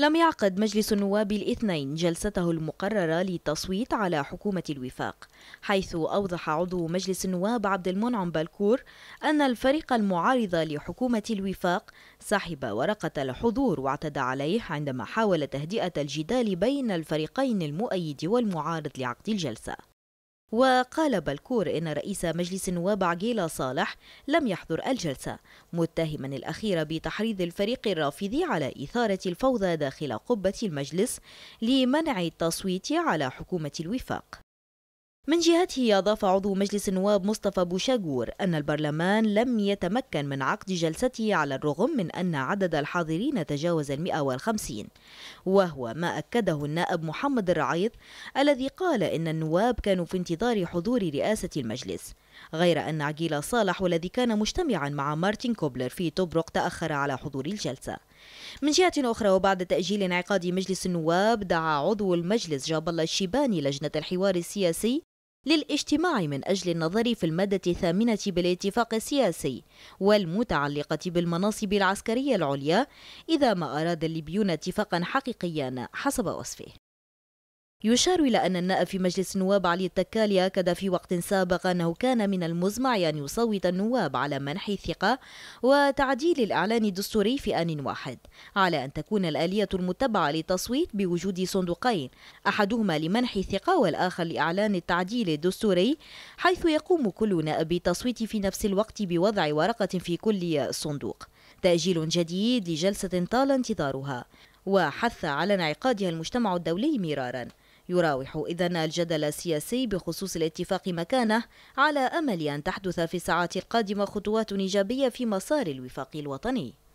لم يعقد مجلس النواب الاثنين جلسته المقررة للتصويت على حكومة الوفاق حيث أوضح عضو مجلس النواب عبد المنعم بالكور أن الفريق المعارض لحكومة الوفاق سحب ورقة الحضور واعتدى عليه عندما حاول تهدئة الجدال بين الفريقين المؤيد والمعارض لعقد الجلسة وقال بلكور إن رئيس مجلس النواب عجيلة صالح لم يحضر الجلسة متهما الأخير بتحريض الفريق الرافضي على إثارة الفوضى داخل قبة المجلس لمنع التصويت على حكومة الوفاق من جهته أضاف عضو مجلس النواب مصطفى بوشاجور أن البرلمان لم يتمكن من عقد جلسته على الرغم من أن عدد الحاضرين تجاوز المئة والخمسين وهو ما أكده النائب محمد الرعيض الذي قال إن النواب كانوا في انتظار حضور رئاسة المجلس غير أن عقيل صالح والذي كان مجتمعا مع مارتن كوبلر في توبروك تأخر على حضور الجلسة من جهة أخرى وبعد تأجيل انعقاد مجلس النواب دعا عضو المجلس جاب الله الشيباني لجنة الحوار السياسي للاجتماع من أجل النظر في المادة الثامنة بالاتفاق السياسي والمتعلقة بالمناصب العسكرية العليا إذا ما أراد الليبيون اتفاقا حقيقيا حسب وصفه يشار إلى أن النائب في مجلس النواب علي التكالي أكد في وقت سابق أنه كان من المزمع أن يصوت النواب على منح الثقة وتعديل الإعلان الدستوري في آن واحد على أن تكون الآلية المتبعة للتصويت بوجود صندوقين أحدهما لمنح الثقة والآخر لإعلان التعديل الدستوري حيث يقوم كل نائب بالتصويت في نفس الوقت بوضع ورقة في كل صندوق تأجيل جديد لجلسة طال انتظارها وحث على انعقادها المجتمع الدولي مرارا يراوح إذن الجدل السياسي بخصوص الاتفاق مكانه على أمل أن تحدث في الساعات القادمة خطوات إيجابية في مسار الوفاق الوطني